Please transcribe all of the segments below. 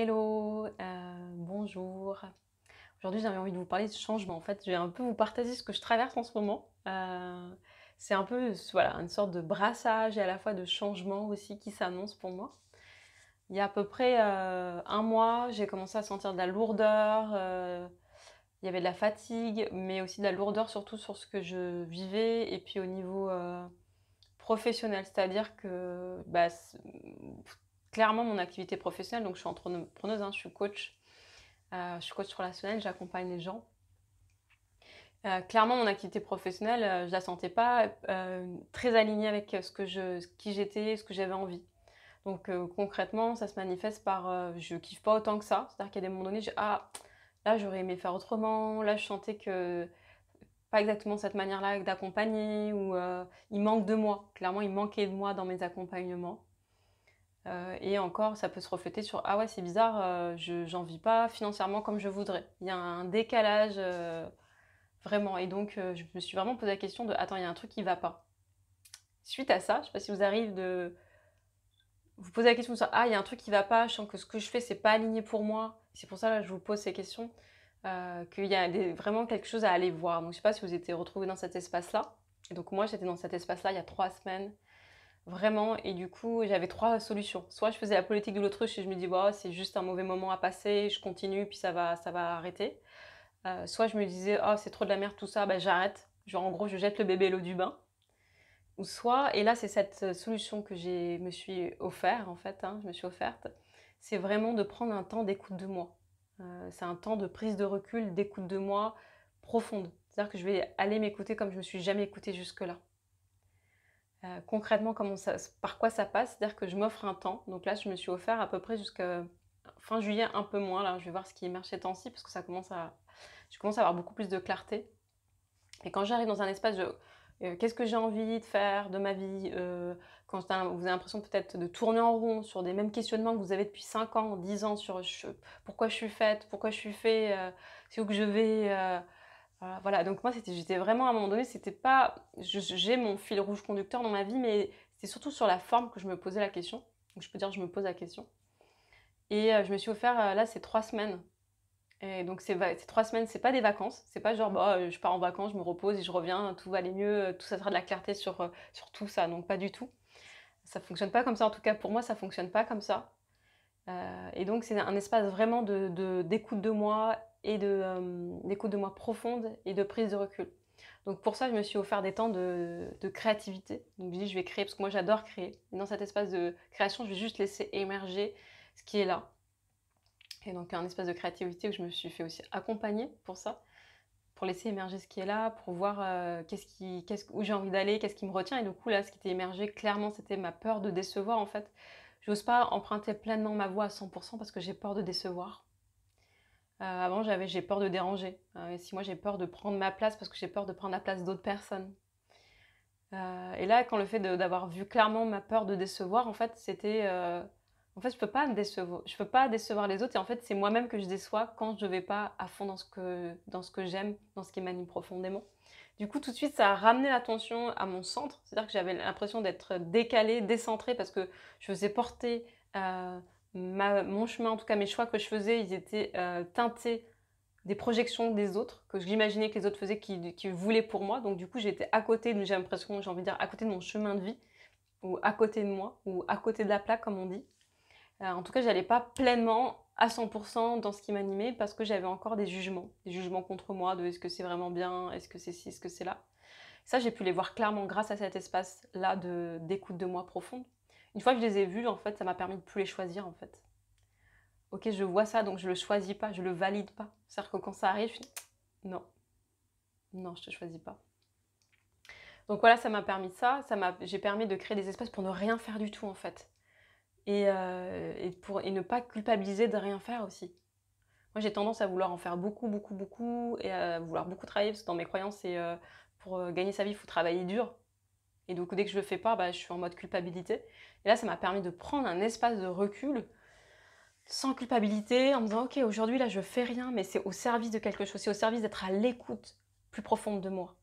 Hello, euh, bonjour. Aujourd'hui, j'avais envie de vous parler de changement. En fait, je vais un peu vous partager ce que je traverse en ce moment. Euh, c'est un peu voilà, une sorte de brassage et à la fois de changement aussi qui s'annonce pour moi. Il y a à peu près euh, un mois, j'ai commencé à sentir de la lourdeur. il y avait de la fatigue, mais aussi de la lourdeur surtout sur ce que je vivais et puis au niveau professionnel, c'est-à-dire que bah, clairement mon activité professionnelle. Donc, je suis entrepreneuse, hein, je suis coach. Euh, je suis coach relationnel, j'accompagne les gens. Euh, clairement, mon activité professionnelle, je euh, je la sentais pas très alignée avec ce que je, qui j'étais, ce que j'avais envie. Donc concrètement, ça se manifeste par je kiffe pas autant que ça. C'est-à-dire a des moments donnés, ah là j'aurais aimé faire autrement. Là, je sentais que pas exactement cette manière-là d'accompagner ou il manque de moi. Clairement, il manquait de moi dans mes accompagnements. Euh, et encore, ça peut se refléter sur Ah ouais, c'est bizarre, euh, je j'en vis pas financièrement comme je voudrais. Il y a un décalage euh, vraiment. Et donc, je me suis vraiment posé la question de Attends, il y a un truc qui va pas. Suite à ça, je sais pas si vous arrivez de vous poser la question de Ah, il y a un truc qui va pas, je sens que ce que je fais, c'est pas aligné pour moi. C'est pour ça que je vous pose ces questions. qu'il y a vraiment quelque chose à aller voir. Donc, je sais pas si vous étiez retrouvé dans cet espace-là. Et donc, moi, j'étais dans cet espace-là il y a trois semaines. Vraiment, et du coup, j'avais trois solutions. Soit je faisais la politique de l'autruche et je me dis, c'est juste un mauvais moment à passer, je continue, puis ça va, ça va arrêter. Euh, soit je me disais, oh, c'est trop de la merde tout ça, bah, j'arrête. Genre, en gros, je jette le bébé l'eau du bain. Ou soit, et là, c'est cette solution que je me suis offerte, en fait, hein, je me suis offerte, c'est vraiment de prendre un temps d'écoute de moi. Euh, c'est un temps de prise de recul, d'écoute de moi profonde. C'est-à-dire que je vais aller m'écouter comme je me suis jamais écoutée jusque-là. Euh, concrètement, comment ça, par quoi ça passe C'est-à-dire que je m'offre un temps. Donc là, je me suis offert à peu près jusqu'à fin juillet, un peu moins. Là, je vais voir ce qui marche ces temps-ci parce que ça commence à, je commence à avoir beaucoup plus de clarté. Et quand j'arrive dans un espace de euh, qu'est-ce que j'ai envie de faire de ma vie, euh, quand vous avez l'impression peut-être de tourner en rond sur des mêmes questionnements que vous avez depuis 5 ans, 10 ans sur pourquoi je suis faite, pourquoi je suis fait, c'est où que je vais ah, voilà, donc moi, c'était, j'étais vraiment à un moment donné, c'était pas. J'ai mon fil rouge conducteur dans ma vie, mais c'est surtout sur la forme que je me posais la question. Donc je peux dire, je me pose la question. Et euh, je me suis offert, euh, là, c'est trois semaines. Et donc ces, trois semaines, c'est pas des vacances. C'est pas genre, bah, euh, je pars en vacances, je me repose et je reviens, tout va aller mieux, tout ça sera de la clarté sur, tout ça. Donc pas du tout. Ça fonctionne pas comme ça. En tout cas, pour moi, ça fonctionne pas comme ça. et donc, c'est un espace vraiment d'écoute de, d'écoute de moi et d'écoute de, moi profonde et de euh, prise de recul. Donc pour ça, je me suis offert des temps de, de créativité. Donc je dis, je vais créer, parce que moi j'adore créer. dans cet espace de création, je vais juste laisser émerger ce qui est là. Et donc un espace de créativité où je me suis fait aussi accompagner pour ça, pour laisser émerger ce qui est là, pour voir euh, qu'est-ce qui, où j'ai envie d'aller, qu'est-ce qui me retient. Et du coup là, ce qui était émergé, clairement, c'était ma peur de décevoir en fait. Je n'ose pas emprunter pleinement ma voix à 100% parce que j'ai peur de décevoir. Euh, avant, j'avais j'ai peur de déranger. Euh, et si moi j'ai peur de prendre ma place parce que j'ai peur de prendre la place d'autres personnes. Euh, et là, quand le fait d'avoir vu clairement ma peur de décevoir, en fait, c'était en fait je peux pas me décevoir, je peux pas décevoir les autres. Et en fait, c'est moi-même que je déçois quand je vais pas à fond dans ce que dans ce que j'aime, dans ce qui m'anime profondément. Du coup, tout de suite, ça a ramené l'attention à mon centre. C'est-à-dire que j'avais l'impression d'être décalée, décentrée parce que je faisais porter mon chemin, en tout cas mes choix que je faisais, ils étaient euh, teintés des projections des autres, que j'imaginais que les autres faisaient, qui, voulaient pour moi. Donc du coup, j'étais à côté, j'ai l'impression, j'ai envie de dire, à côté de mon chemin de vie, ou à côté de moi, ou à côté de la plaque, comme on dit. Euh, en tout cas, j'allais pas pleinement à 100% dans ce qui m'animait parce que j'avais encore des jugements, des jugements contre moi de est-ce que c'est vraiment bien, est-ce que c'est ci, est-ce que c'est là. Ça, j'ai pu les voir clairement grâce à cet espace-là d'écoute de moi profonde une fois que je les ai vus, en fait, ça m'a permis de plus les choisir, en fait. Ok, je vois ça, donc je le choisis pas, je le valide pas. C'est-à-dire que quand ça arrive, je dis non, non, je te choisis pas. Donc voilà, ça m'a permis ça, ça j'ai permis de créer des espaces pour ne rien faire du tout, en fait. Euh, et, pour, et ne pas culpabiliser de rien faire aussi. Moi, j'ai tendance à vouloir en faire beaucoup, beaucoup, beaucoup, et à vouloir beaucoup travailler, parce que dans mes croyances, c'est euh, pour euh, gagner sa vie, il faut travailler dur. Et donc dès que je le fais pas, bah, je suis en mode culpabilité. Et là, ça m'a permis de prendre un espace de recul sans culpabilité, en me disant ok aujourd'hui là je fais rien, mais c'est au service de quelque chose, c'est au service d'être à l'écoute plus profonde de moi.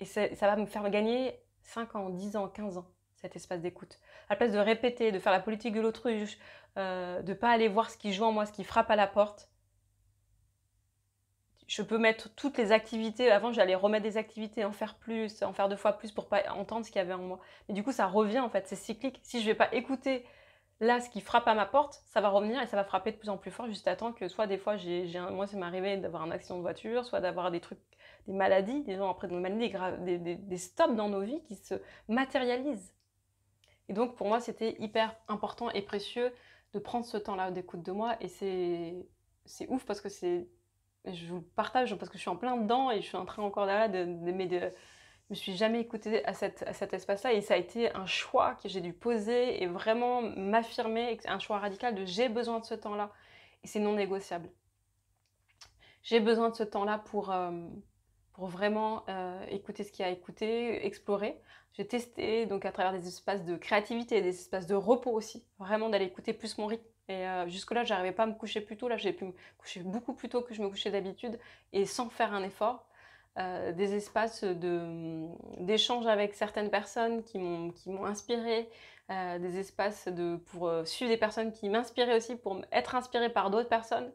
Et ça va me faire gagner 5 ans, 10 ans, 15 ans, cet espace d'écoute. À la place de répéter, de faire la politique de l'autruche, euh, de pas aller voir ce qui joue en moi, ce qui frappe à la porte, je peux mettre toutes les activités. Avant, j'allais remettre des activités, en faire plus, en faire deux fois plus pour pas entendre ce qu'il y avait en moi. Mais du coup, ça revient en fait, c'est cyclique. Si je vais pas écouter là ce qui frappe à ma porte, ça va revenir et ça va frapper de plus en plus fort juste à temps que soit des fois, j'ai, moi, ça m'est arrivé d'avoir un accident de voiture, soit d'avoir des trucs, des maladies, des gens après des maladies, des, des, stops dans nos vies qui se matérialisent. Et donc, pour moi, c'était hyper important et précieux de prendre ce temps-là d'écoute de moi et c'est c'est ouf parce que c'est je vous partage parce que je suis en plein dedans et je suis en train encore là de, de, mais je me suis jamais écoutée à, cet espace-là et ça a été un choix que j'ai dû poser et vraiment m'affirmer, un choix radical de j'ai besoin de ce temps-là et c'est non négociable. J'ai besoin de ce temps-là pour, euh, pour vraiment euh, écouter ce qui a écouté écouter, explorer. J'ai testé donc à travers des espaces de créativité, des espaces de repos aussi, vraiment d'aller écouter plus mon rythme et euh, jusque-là, je j'arrivais pas à me coucher plus tôt. Là, j'ai pu me coucher beaucoup plus tôt que je me couchais d'habitude et sans faire un effort. Euh, des espaces hum, d'échange avec certaines personnes qui m'ont inspiré, euh, des espaces de, pour suivre des personnes qui m'inspiraient aussi, pour être inspirée par d'autres personnes,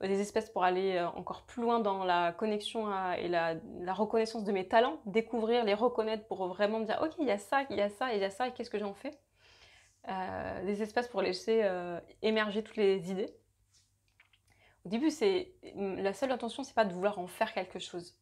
des espaces pour aller encore plus loin dans la connexion et la, reconnaissance de mes talents, découvrir, les reconnaître pour vraiment me dire ok, il y a ça, il y a ça, il y a ça, et qu'est-ce que j'en fais euh, des espaces pour laisser euh, émerger toutes les idées. Au début, c'est mm, la seule intention, c'est pas de vouloir en faire quelque chose.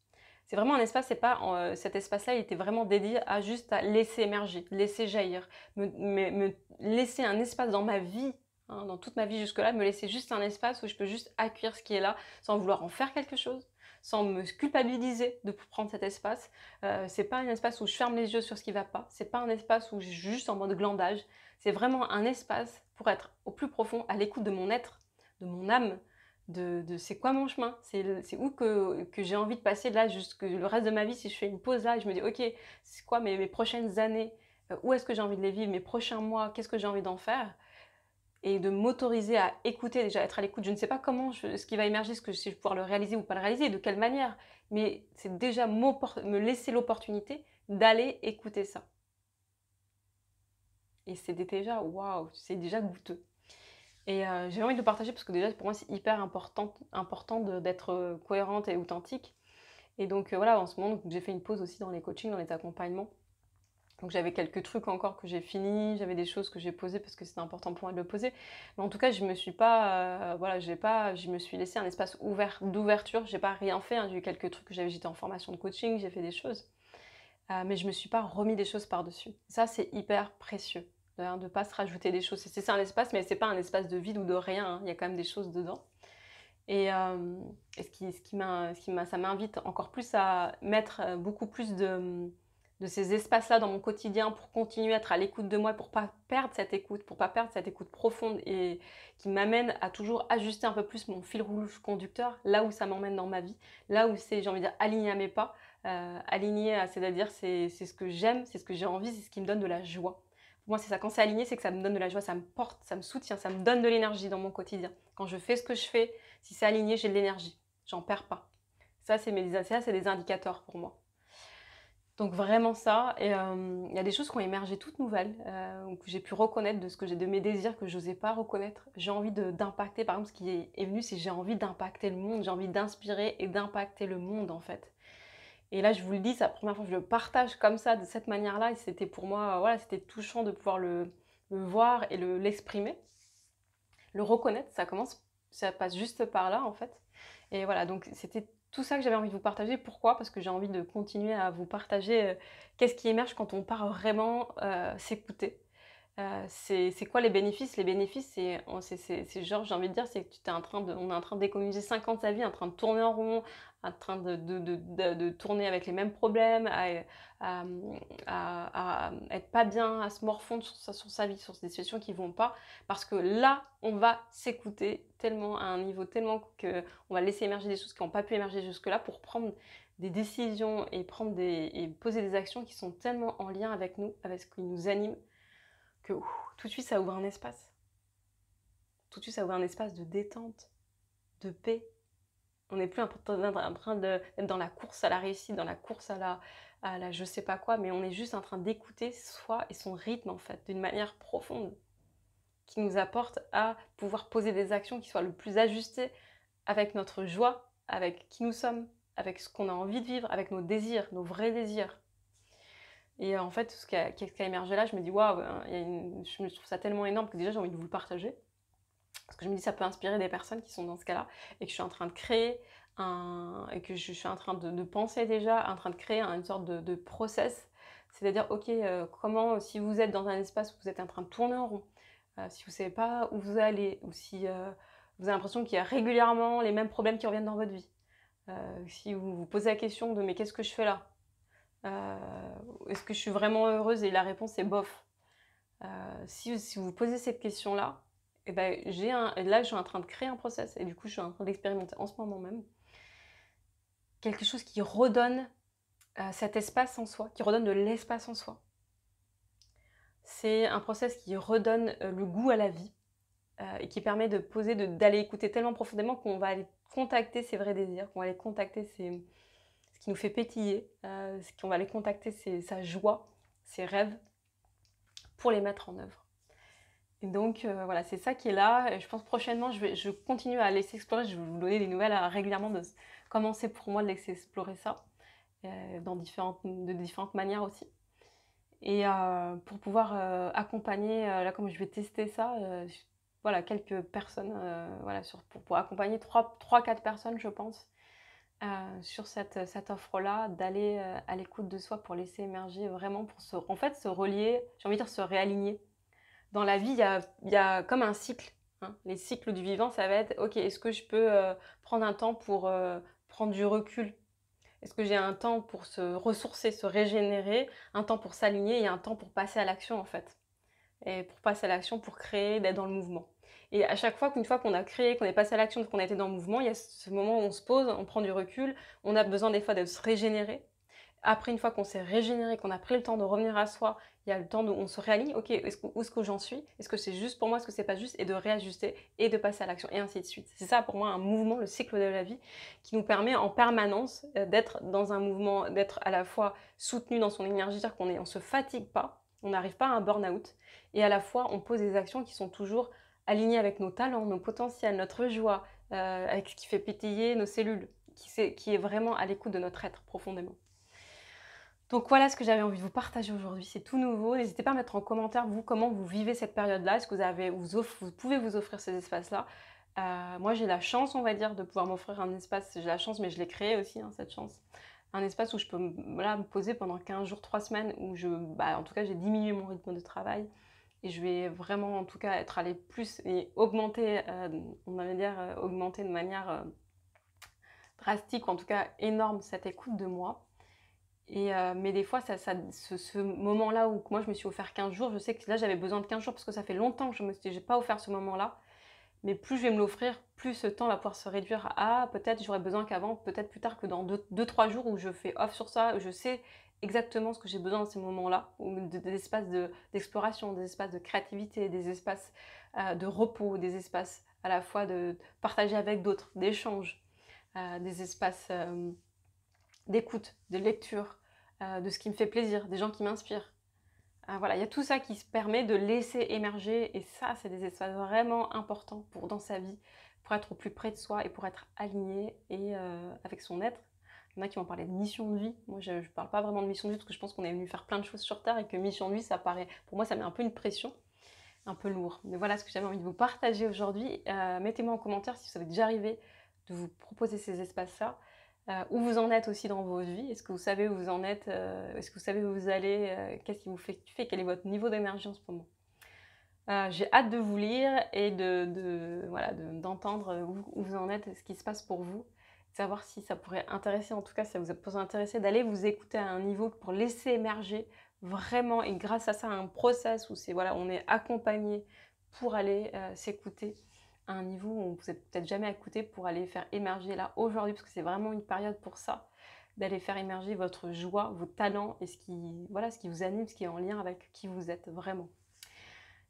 C'est vraiment un espace, c'est pas euh, cet espace-là, il était vraiment dédié à juste laisser émerger, laisser jaillir, me, laisser un espace dans ma vie, hein, dans toute ma vie jusque-là, me laisser juste un espace où je peux juste accueillir ce qui est là, sans vouloir en faire quelque chose, sans me culpabiliser de prendre cet espace. Euh, c'est pas un espace où je ferme les yeux sur ce qui va pas. C'est pas un espace où je suis juste en mode glandage. C'est vraiment un espace pour être au plus profond, à l'écoute de mon être, de mon âme, de, c'est quoi mon chemin, c'est où que, j'ai envie de passer là jusque le reste de ma vie. Si je fais une pause là et je me dis, ok, c'est quoi mes, mes, prochaines années, euh, où est-ce que j'ai envie de les vivre, mes prochains mois, qu'est-ce que j'ai envie d'en faire et de m'autoriser à écouter, déjà être à l'écoute. Je ne sais pas comment ce qui va émerger, ce que, si je vais pouvoir le réaliser ou pas le réaliser, de quelle manière, mais c'est déjà me laisser l'opportunité d'aller écouter ça. Et c'était déjà, waouh, c'est déjà goûteux. Et euh, j'ai envie de partager parce que déjà, pour moi, c'est hyper important, important d'être euh, cohérente et authentique. Et donc euh, voilà, en ce moment, j'ai fait une pause aussi dans les coachings, dans les accompagnements. Donc j'avais quelques trucs encore que j'ai fini, j'avais des choses que j'ai posées parce que c'était important pour moi de le poser. Mais en tout cas, je me suis pas, voilà, j'ai pas, je me suis laissé un espace ouvert d'ouverture. J'ai pas rien fait. Hein. J'ai eu quelques trucs que j'avais. J'étais en formation de coaching, j'ai fait des choses, mais je me suis pas remis des choses par dessus. Ça, c'est hyper précieux. Hein, de ne pas se rajouter des choses. C'est un espace, mais c'est pas un espace de vide ou de rien. Hein. Il y a quand même des choses dedans. Et, euh, ce qui, ce qui, qui ça m'invite encore plus à mettre euh, beaucoup plus de, de ces espaces-là dans mon quotidien pour continuer à être à l'écoute de moi, pour pas perdre cette écoute, pour pas perdre cette écoute profonde et qui m'amène à toujours ajuster un peu plus mon fil rouge conducteur, là où ça m'emmène dans ma vie, là où c'est, j'ai envie de dire, aligné à mes pas, euh, aligné à, c'est-à-dire c'est ce que j'aime, c'est ce que j'ai envie, c'est ce qui me donne de la joie moi, c'est ça. Quand c'est aligné, c'est que ça me donne de la joie, ça me porte, ça me soutient, ça me donne de l'énergie dans mon quotidien. Quand je fais ce que je fais, si c'est aligné, j'ai de l'énergie. J'en perds pas. Ça, c'est mes ça, c'est des indicateurs pour moi. Donc vraiment ça. Et euh, il y a des choses qui ont émergé toutes nouvelles, euh, que j'ai pu reconnaître de ce que j'ai de mes désirs que je n'osais pas reconnaître. J'ai envie d'impacter, par exemple, ce qui est venu, c'est j'ai envie d'impacter le monde, j'ai envie d'inspirer et d'impacter le monde en fait. Et là, je vous le dis, c'est la première fois que je le partage comme ça, de cette manière-là. Et c'était pour moi, voilà, c'était touchant de pouvoir le, voir et le, l'exprimer. Le, reconnaître, ça commence, ça passe juste par là, en fait. Et voilà, donc c'était tout ça que j'avais envie de vous partager. Pourquoi Parce que j'ai envie de continuer à vous partager euh, qu'est-ce qui émerge quand on part vraiment euh, s'écouter. Euh, c'est, quoi les bénéfices Les bénéfices, c'est, c'est, genre, j'ai envie de dire, c'est que tu es en train de, on est en train d'économiser 50 sa vie, en train de tourner en rond, en train de, de, tourner avec les mêmes problèmes, à, à, être pas bien, à se morfondre sur sa, vie, sur des situations qui vont pas, parce que là, on va s'écouter tellement à un niveau tellement que on va laisser émerger des choses qui n'ont pas pu émerger jusque-là pour prendre des décisions et prendre des poser des actions qui sont tellement en lien avec nous, avec ce qui nous anime, que tout de suite ça ouvre un espace. Tout de suite ça ouvre un espace de détente, de paix, on n'est plus en train d'être dans la course à la réussite, dans la course à la, à la je sais pas quoi, mais on est juste en train d'écouter soi et son rythme en fait, d'une manière profonde, qui nous apporte à pouvoir poser des actions qui soient le plus ajustées avec notre joie, avec qui nous sommes, avec ce qu'on a envie de vivre, avec nos désirs, nos vrais désirs. Et en fait, tout ce qui a, qui a émergé là, je me dis waouh, hein, je trouve ça tellement énorme que déjà j'ai envie de vous le partager. Parce que je me dis, ça peut inspirer des personnes qui sont dans ce cas-là et que je suis en train de créer un, et que je suis en train de, penser déjà, en train de créer une sorte de, process. C'est-à-dire, ok, euh, comment, si vous êtes dans un espace où vous êtes en train de tourner en rond, euh, si vous ne savez pas où vous allez, ou si euh, vous avez l'impression qu'il y a régulièrement les mêmes problèmes qui reviennent dans votre vie, si vous vous posez la question de mais qu'est-ce que je fais là Est-ce que je suis vraiment heureuse Et la réponse est bof. Si, vous vous posez cette question-là, et eh ben, j'ai un, là, je suis en train de créer un process et du coup, je suis en train d'expérimenter en ce moment même quelque chose qui redonne euh, cet espace en soi, qui redonne de l'espace en soi. C'est un process qui redonne euh, le goût à la vie euh, et qui permet de poser, d'aller écouter tellement profondément qu'on va aller contacter ses vrais désirs, qu'on va aller contacter ce qui nous fait pétiller, qu'on va aller contacter sa joie, ses rêves pour les mettre en œuvre. Et donc euh, voilà, c'est ça qui est là. je pense prochainement, je, vais, je continue à laisser explorer. Je vais vous donner des nouvelles euh, régulièrement de comment c'est pour moi de laisser explorer ça, euh, dans différentes, de différentes manières aussi. Et pour pouvoir accompagner, là comme je vais tester ça, voilà, quelques personnes, voilà, pour, pour, accompagner 3-4 personnes, je pense, sur cette, cette offre-là, d'aller à l'écoute de soi pour laisser émerger vraiment, pour se, en fait se relier, j'ai envie de dire se réaligner dans la vie, il y a, comme un cycle. Hein. Les cycles du vivant, ça va être, ok, est-ce que je peux euh, prendre un temps pour euh, prendre du recul Est-ce que j'ai un temps pour se ressourcer, se régénérer, un temps pour s'aligner et un temps pour passer à l'action en fait Et pour passer à l'action, pour créer, d'être dans le mouvement. Et à chaque fois qu'une fois qu'on a créé, qu'on est passé à l'action, qu'on a été dans le mouvement, il y a ce moment où on se pose, on prend du recul, on a besoin des fois de se régénérer. Après, une fois qu'on s'est régénéré, qu'on a pris le temps de revenir à soi il y a le temps où on se réaligne, ok, où est-ce que j'en suis Est-ce que c'est juste pour moi Est-ce que c'est pas juste Et de réajuster et de passer à l'action et ainsi de suite. C'est ça pour moi un mouvement, le cycle de la vie, qui nous permet en permanence euh, d'être dans un mouvement, d'être à la fois soutenu dans son énergie, cest dire qu'on ne se fatigue pas, on n'arrive pas à un burn-out, et à la fois on pose des actions qui sont toujours alignées avec nos talents, nos potentiels, notre joie, euh, avec ce qui fait pétiller nos cellules, qui est vraiment à l'écoute de notre être profondément. Donc voilà ce que j'avais envie de vous partager aujourd'hui. C'est tout nouveau. N'hésitez pas à mettre en commentaire, vous, comment vous vivez cette période-là. Est-ce que vous, avez, vous, vous pouvez vous offrir ces espaces-là euh, Moi, j'ai la chance, on va dire, de pouvoir m'offrir un espace. J'ai la chance, mais je l'ai créé aussi, hein, cette chance. Un espace où je peux me poser pendant 15 jours, 3 semaines, où je, bah, en tout cas, j'ai diminué mon rythme de travail. Et je vais vraiment, en tout cas, être allée plus et augmenter, euh, on va dire, euh, augmenter de manière drastique, ou en tout cas énorme, cette écoute de moi euh, mais des fois, ce, moment-là où moi je me suis offert 15 jours, je sais que là j'avais besoin de 15 jours parce que ça fait longtemps que je me suis j'ai pas offert ce moment-là. Mais plus je vais me l'offrir, plus ce temps va pouvoir se réduire à ah, peut-être j'aurais besoin qu'avant, peut-être plus tard que dans 2-3 jours où je fais off sur ça, où je sais exactement ce que j'ai besoin dans ces moments-là, des espaces d'exploration, des espaces de créativité, des espaces euh, de repos, des espaces à la fois de partager avec d'autres, d'échange, euh, des espaces d'écoute, de lecture, euh, de ce qui me fait plaisir, des gens qui m'inspirent. Euh, voilà, il y a tout ça qui se permet de laisser émerger et ça, c'est des espaces vraiment importants pour dans sa vie, pour être au plus près de soi et pour être aligné et euh, avec son être. Il y en a qui vont parler de mission de vie. Moi, je ne parle pas vraiment de mission de vie parce que je pense qu'on est venu faire plein de choses sur Terre et que mission de vie, ça paraît, pour moi, ça met un peu une pression, un peu lourd. Mais voilà ce que j'avais envie de vous partager aujourd'hui. Mettez-moi en commentaire si ça vous est déjà arrivé de vous proposer ces espaces-là euh, où vous en êtes aussi dans vos vies Est-ce que vous savez où vous en êtes euh, Est-ce que vous savez où vous allez euh, Qu'est-ce qui vous fait Quel est votre niveau d'énergie en ce moment J'ai hâte de vous lire et de, d'entendre où, vous en êtes, ce qui se passe pour vous, savoir si ça pourrait intéresser, en tout cas si ça vous a intéresser, d'aller vous écouter à un niveau pour laisser émerger vraiment et grâce à ça un process où c'est voilà on est accompagné pour aller s'écouter à un niveau où on vous êtes peut-être jamais écouté pour aller faire émerger là aujourd'hui, parce que c'est vraiment une période pour ça, d'aller faire émerger votre joie, vos talents et ce qui, voilà, ce qui vous anime, ce qui est en lien avec qui vous êtes vraiment.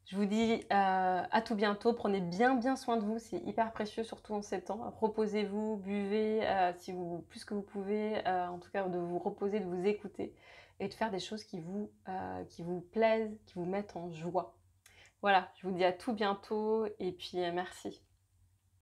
Je vous dis euh, à tout bientôt. Prenez bien bien soin de vous, c'est hyper précieux surtout en ces temps. Reposez-vous, buvez euh, si vous plus que vous pouvez, euh, en tout cas de vous reposer, de vous écouter et de faire des choses qui vous qui vous plaisent, qui vous mettent en joie. Voilà, je vous dis à tout bientôt et puis euh, merci.